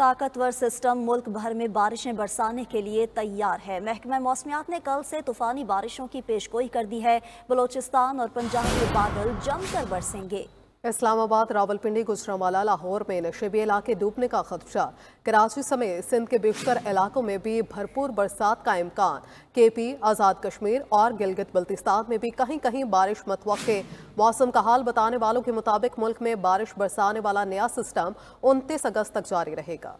ताकतवर सिस्टम मुल्क भर में बारिशें बरसाने के लिए तैयार है महकमा मौसमियात ने कल से तूफानी बारिशों की पेशगोई कर दी है बलोचिस्तान और पंजाब में बादल जमकर बरसेंगे इस्लामाबाद रावलपिंडी गुजरावाला लाहौर में नशेबी इलाके डूबने का खदशा कराची समेत सिंध के बेशतर इलाकों में भी भरपूर बरसात का इम्कान के पी आज़ाद कश्मीर और गिलगित बल्तिस्तान में भी कहीं कहीं बारिश मतवक़ मौसम का हाल बताने वालों के मुताबिक मुल्क में बारिश बरसाने वाला नया सिस्टम 29 अगस्त तक जारी रहेगा